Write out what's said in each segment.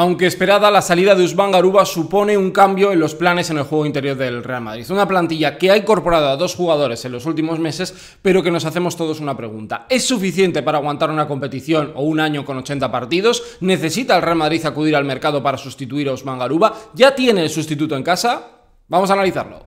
Aunque esperada, la salida de Usman Garuba supone un cambio en los planes en el juego interior del Real Madrid. Una plantilla que ha incorporado a dos jugadores en los últimos meses, pero que nos hacemos todos una pregunta. ¿Es suficiente para aguantar una competición o un año con 80 partidos? ¿Necesita el Real Madrid acudir al mercado para sustituir a Usman Garuba? ¿Ya tiene el sustituto en casa? Vamos a analizarlo.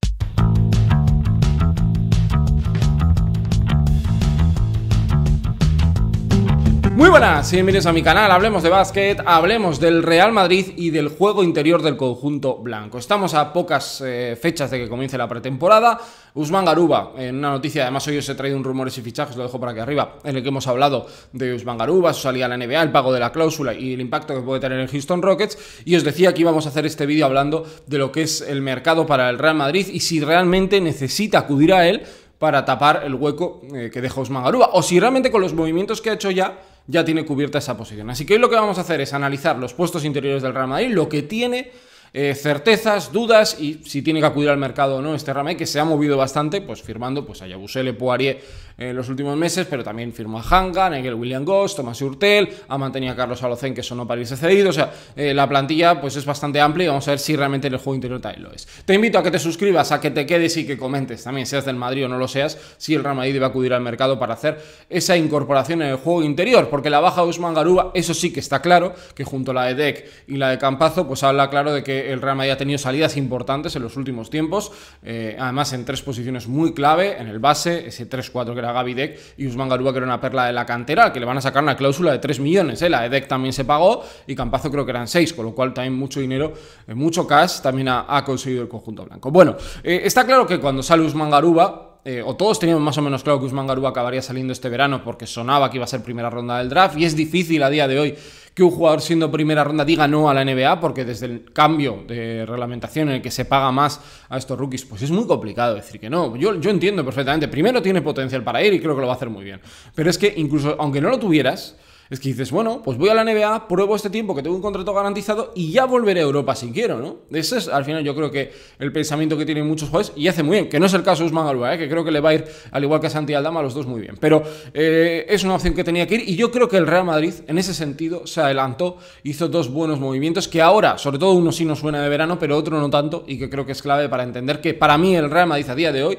Muy buenas, bienvenidos a mi canal, hablemos de básquet, hablemos del Real Madrid y del juego interior del conjunto blanco. Estamos a pocas eh, fechas de que comience la pretemporada. Usman Garuba, en una noticia, además hoy os he traído un rumores y fichajes, lo dejo por aquí arriba, en el que hemos hablado de Usman Garuba, su salida a la NBA, el pago de la cláusula y el impacto que puede tener en Houston Rockets. Y os decía que íbamos a hacer este vídeo hablando de lo que es el mercado para el Real Madrid y si realmente necesita acudir a él para tapar el hueco eh, que deja Usman Garuba, o si realmente con los movimientos que ha hecho ya ya tiene cubierta esa posición. Así que hoy lo que vamos a hacer es analizar los puestos interiores del Real Madrid, lo que tiene eh, certezas, dudas y si tiene que acudir al mercado o no este Rame, que se ha movido bastante, pues firmando pues, a Yabusele, Poirier eh, en los últimos meses, pero también firmó a Hanga, Nigel William Goss, Thomas Hurtel ha mantenido a Carlos Alocen, que son para irse cedido, o sea, eh, la plantilla pues es bastante amplia y vamos a ver si realmente el juego interior tal lo es. Te invito a que te suscribas, a que te quedes y que comentes también, seas del Madrid o no lo seas, si el Real debe acudir al mercado para hacer esa incorporación en el juego interior, porque la baja de Usman Garuba eso sí que está claro, que junto a la de Deck y la de Campazo, pues habla claro de que el Real Madrid ha tenido salidas importantes en los últimos tiempos, eh, además en tres posiciones muy clave, en el base, ese 3-4 que era Gaby Deck y Usman Garúa que era una perla de la cantera, que le van a sacar una cláusula de 3 millones, eh. la EDEC también se pagó y Campazo creo que eran 6, con lo cual también mucho dinero, eh, mucho cash también ha, conseguido el conjunto blanco. Bueno, está claro que cuando sale Usman Garuba, o todos teníamos más o menos claro que Usman Garúa acabaría saliendo este verano porque sonaba que iba a ser primera ronda del draft y es difícil a día de hoy que un jugador siendo primera ronda diga no a la NBA, porque desde el cambio de reglamentación en el que se paga más a estos rookies, pues es muy complicado decir que no. Yo, yo entiendo perfectamente. Primero tiene potencial para ir y creo que lo va a hacer muy bien. Pero es que incluso aunque no lo tuvieras, es que dices, bueno, pues voy a la NBA, pruebo este tiempo que tengo un contrato garantizado y ya volveré a Europa si quiero, ¿no? Ese es, al final, yo creo que el pensamiento que tienen muchos jueces y hace muy bien, que no es el caso de Usman Alba, ¿eh? que creo que le va a ir, al igual que a Santi Aldama, a los dos muy bien. Pero eh, es una opción que tenía que ir y yo creo que el Real Madrid, en ese sentido, se adelantó, hizo dos buenos movimientos que ahora, sobre todo uno sí nos suena de verano, pero otro no tanto y que creo que es clave para entender que para mí el Real Madrid a día de hoy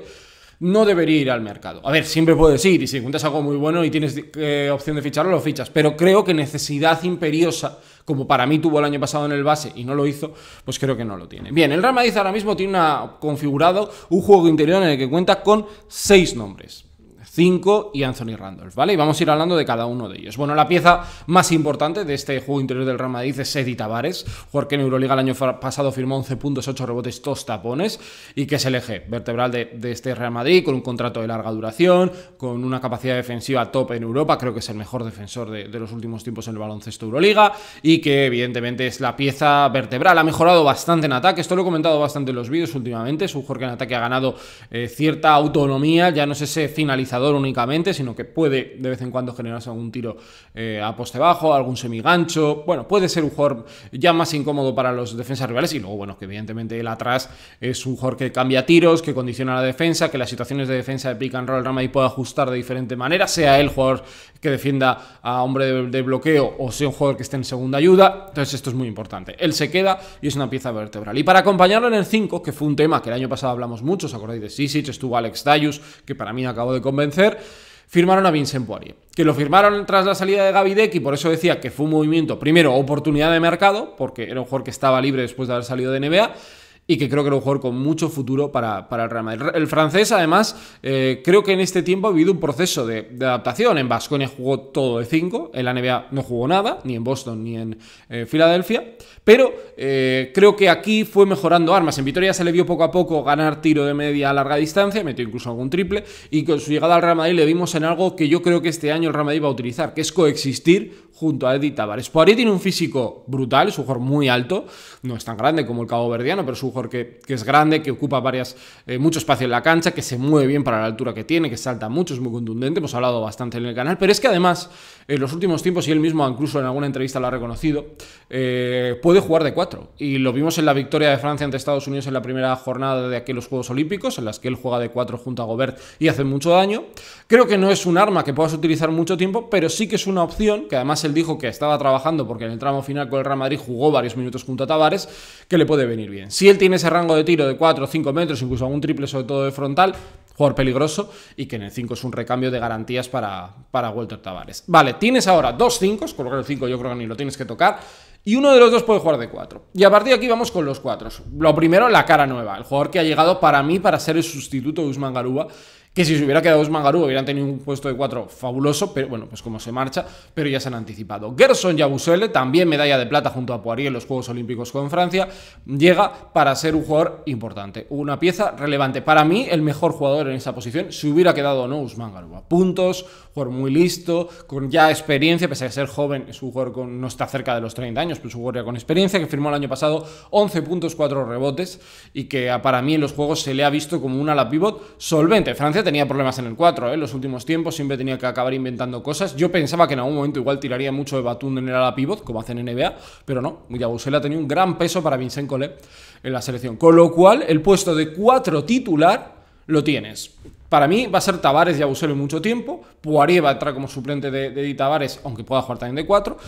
no debería ir al mercado. A ver, siempre puedes ir y si encuentras algo muy bueno y tienes eh, opción de ficharlo, lo fichas. Pero creo que necesidad imperiosa, como para mí tuvo el año pasado en el base y no lo hizo, pues creo que no lo tiene. Bien, el Real Madrid ahora mismo tiene configurado un juego interior en el que cuenta con seis nombres. 5 y Anthony Randolph, ¿vale? Y vamos a ir hablando de cada uno de ellos. Bueno, la pieza más importante de este juego interior del Real Madrid es Eddie Tavares, jugador en Euroliga el año pasado firmó 11 puntos, 8 rebotes, 2 tapones y que es el eje vertebral de, este Real Madrid con un contrato de larga duración, con una capacidad defensiva top en Europa, creo que es el mejor defensor de, los últimos tiempos en el baloncesto Euroliga y que evidentemente es la pieza vertebral, ha mejorado bastante en ataque, esto lo he comentado bastante en los vídeos últimamente, es un jugador que en ataque ha ganado eh, cierta autonomía, ya no es ese finalizador únicamente, sino que puede de vez en cuando generarse algún tiro eh, a poste bajo, algún semigancho. Bueno, puede ser un jugador ya más incómodo para los defensas rivales. Y luego, bueno, que evidentemente el atrás es un jugador que cambia tiros, que condiciona la defensa, que las situaciones de defensa de pick and roll y puede ajustar de diferente manera, sea el jugador que defienda a hombre de, bloqueo o sea un jugador que esté en segunda ayuda. Entonces, esto es muy importante. Él se queda y es una pieza vertebral. Y para acompañarlo en el 5, que fue un tema que el año pasado hablamos mucho, os acordáis de Sisic, estuvo Alex Dayus, que para mí acabó de convencer firmaron a Vincent Poirier. Que lo firmaron tras la salida de Gavidec y por eso decía que fue un movimiento, primero, oportunidad de mercado, porque era un jugador que estaba libre después de haber salido de NBA y que creo que era un jugador con mucho futuro para, el Real Madrid. El francés, además, eh, creo que en este tiempo ha habido un proceso de, adaptación. En Basconia jugó todo de 5, en la NBA no jugó nada, ni en Boston ni en eh, Filadelfia, pero eh, creo que aquí fue mejorando armas. En Vitoria se le vio poco a poco ganar tiro de media a larga distancia, metió incluso algún triple, y con su llegada al Real Madrid le vimos en algo que yo creo que este año el Real Madrid va a utilizar, que es coexistir junto a Eddie Tavares. Poirier tiene un físico brutal, es un jugador muy alto, no es tan grande como el Cabo Verdiano, pero es un jugador que, es grande, que ocupa varias, eh, mucho espacio en la cancha, que se mueve bien para la altura que tiene, que salta mucho, es muy contundente, hemos hablado bastante en el canal, pero es que además en los últimos tiempos, y él mismo incluso en alguna entrevista lo ha reconocido, eh, puede jugar de cuatro. Y lo vimos en la victoria de Francia ante Estados Unidos en la primera jornada de aquellos Juegos Olímpicos, en las que él juega de cuatro junto a Gobert y hace mucho daño. Creo que no es un arma que puedas utilizar mucho tiempo, pero sí que es una opción que además el dijo que estaba trabajando porque en el tramo final con el Real Madrid jugó varios minutos junto a Tavares, que le puede venir bien. Si él tiene ese rango de tiro de 4 o 5 metros, incluso algún triple sobre todo de frontal, jugador peligroso y que en el 5 es un recambio de garantías para, para Walter Tavares. Vale, tienes ahora dos 5, con lo que el 5 yo creo que ni lo tienes que tocar. Y uno de los dos puede jugar de 4. Y a partir de aquí vamos con los 4. Lo primero, la cara nueva. El jugador que ha llegado para mí para ser el sustituto de Usman Garúa que si se hubiera quedado Osmangarú hubieran tenido un puesto de cuatro fabuloso, pero bueno, pues como se marcha, pero ya se han anticipado. Gerson Yabusele, también medalla de plata junto a Poirier en los Juegos Olímpicos con Francia, llega para ser un jugador importante, una pieza relevante. Para mí, el mejor jugador en esa posición, si hubiera quedado o no Usman a Puntos, jugador muy listo, con ya experiencia, pese a ser joven, es un jugador con, no está cerca de los 30 años, pero es un jugador ya con experiencia, que firmó el año pasado 11 puntos, 4 rebotes, y que para mí en los Juegos se le ha visto como un ala pivot solvente. Francia tenía problemas en el 4, ¿eh? en los últimos tiempos siempre tenía que acabar inventando cosas. Yo pensaba que en algún momento igual tiraría mucho de Batum en el ala pivot, como hacen en NBA, pero no. Yabusele ha tenido un gran peso para Vincent Cole en la selección. Con lo cual, el puesto de 4 titular lo tienes. Para mí va a ser Tavares y en mucho tiempo. Poirier va a entrar como suplente de, de Tavares, aunque pueda jugar también de 4.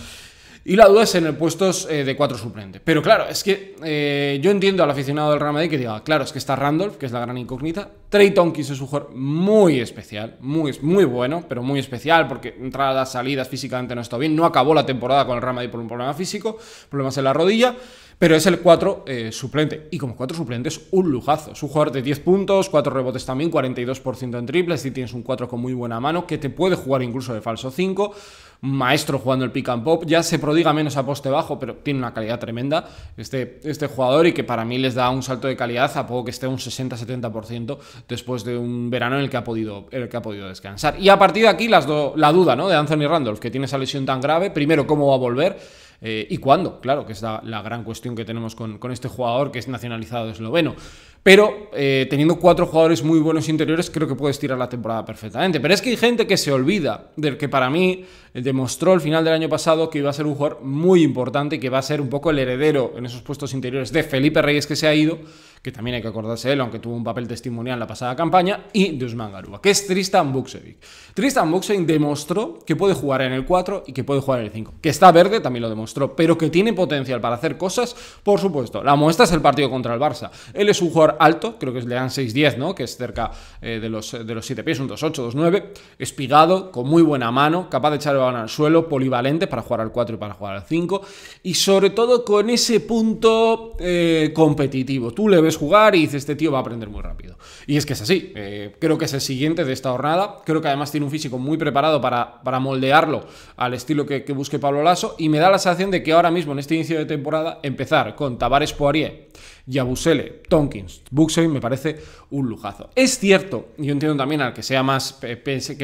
Y la duda es en el puesto eh, de cuatro suplente. Pero claro, es que eh, yo entiendo al aficionado del Real que diga, claro, es que está Randolph, que es la gran incógnita. Trey Tonkins es un jugador muy especial, muy, muy bueno, pero muy especial, porque entradas, salidas, físicamente no está bien. No acabó la temporada con el Real por un problema físico, problemas en la rodilla pero es el 4 eh, suplente. Y como 4 suplentes un lujazo. Es un jugador de 10 puntos, 4 rebotes también, 42% en triples. Si tienes un 4 con muy buena mano, que te puede jugar incluso de falso 5. Maestro jugando el pick and pop. Ya se prodiga menos a poste bajo, pero tiene una calidad tremenda este, este jugador y que para mí les da un salto de calidad a poco que esté un 60-70% después de un verano en el que ha podido, el que ha podido descansar. Y a partir de aquí las la duda ¿no? de Anthony Randolph, que tiene esa lesión tan grave. Primero, cómo va a volver eh, y cuándo, claro, que es la, gran cuestión que tenemos con, este jugador que es nacionalizado esloveno. Pero eh, teniendo cuatro jugadores muy buenos interiores, creo que puedes tirar la temporada perfectamente. Pero es que hay gente que se olvida del que para mí demostró el final del año pasado que iba a ser un jugador muy importante, que va a ser un poco el heredero en esos puestos interiores de Felipe Reyes que se ha ido que también hay que acordarse él, aunque tuvo un papel testimonial en la pasada campaña, y de Usman Garúa, que es Tristan Buksevic. Tristan Buxevic demostró que puede jugar en el 4 y que puede jugar en el 5. Que está verde, también lo demostró, pero que tiene potencial para hacer cosas, por supuesto. La muestra es el partido contra el Barça. Él es un jugador alto, creo que le dan 6-10, ¿no? Que es cerca eh, de, los, de los 7 pies, un 2-8, 2-9. Espigado, con muy buena mano, capaz de echar el balón al suelo, polivalente para jugar al 4 y para jugar al 5. Y sobre todo con ese punto eh, competitivo. Tú le ves jugar y dice este tío va a aprender muy rápido. Y es que es así. Eh, creo que es el siguiente de esta jornada. Creo que además tiene un físico muy preparado para, para moldearlo al estilo que, busque Pablo Lasso. Y me da la sensación de que ahora mismo, en este inicio de temporada, empezar con Tavares Poirier, Yabusele, Tonkins, Buxey, me parece un lujazo. Es cierto, yo entiendo también al que sea más, que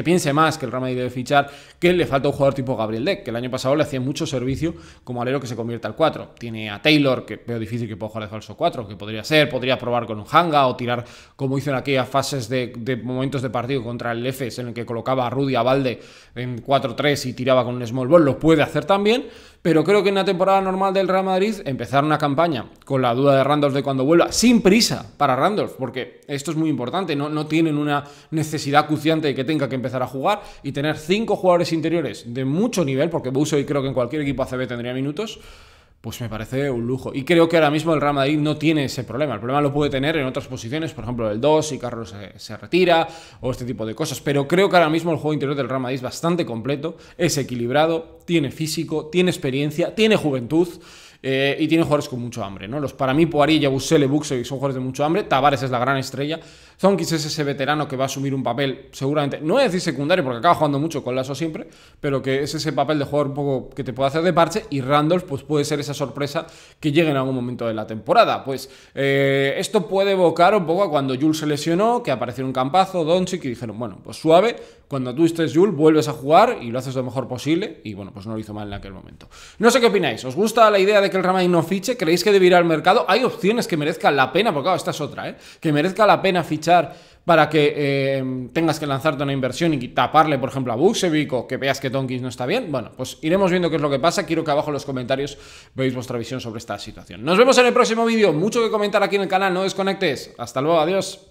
piense más que el Real debe fichar, que le falta un jugador tipo Gabriel Deck, que el año pasado le hacía mucho servicio como alero que se convierta al 4. Tiene a Taylor, que veo difícil que pueda jugar de falso 4, que podría ser, podría probar con un hanga o tirar como hizo en aquellas fases de, momentos de partido contra el EFES en el que colocaba a Rudy a en 4-3 y tiraba con un small ball, lo puede hacer también, pero creo que en la temporada normal del Real Madrid empezar una campaña con la duda de Randolph de cuando vuelva, sin prisa para Randolph, porque esto es muy importante, no, no tienen una necesidad acuciante de que tenga que empezar a jugar y tener cinco jugadores interiores de mucho nivel, porque Buso y creo que en cualquier equipo ACB tendría minutos, pues me parece un lujo. Y creo que ahora mismo el Real no tiene ese problema. El problema lo puede tener en otras posiciones, por ejemplo, el 2, si Carlos se, retira, o este tipo de cosas. Pero creo que ahora mismo el juego interior del Real es bastante completo, es equilibrado, tiene físico, tiene experiencia, tiene juventud. Eh, y tiene jugadores con mucho hambre, ¿no? Los, para mí, Poirier, Yabusele, Buxo son jugadores de mucho hambre. Tavares es la gran estrella. Zonkis es ese veterano que va a asumir un papel, seguramente, no es decir secundario, porque acaba jugando mucho con Lasso siempre, pero que es ese papel de jugador un poco que te puede hacer de parche. Y Randolph, pues puede ser esa sorpresa que llegue en algún momento de la temporada. Pues eh, esto puede evocar un poco a cuando Jules se lesionó, que apareció un campazo, Doncic, y dijeron, bueno, pues suave, cuando tú estés Jules, vuelves a jugar y lo haces lo mejor posible. Y bueno, pues no lo hizo mal en aquel momento. No sé qué opináis, ¿os gusta la idea de que el Ramay no fiche? ¿Creéis que debe ir al mercado? Hay opciones que merezcan la pena, porque claro, esta es otra, ¿eh? Que merezca la pena fichar para que eh, tengas que lanzarte una inversión y taparle, por ejemplo, a Buxevic que veas que Tonkins no está bien. Bueno, pues iremos viendo qué es lo que pasa. Quiero que abajo en los comentarios veáis vuestra visión sobre esta situación. Nos vemos en el próximo vídeo. Mucho que comentar aquí en el canal. No desconectes. Hasta luego. Adiós.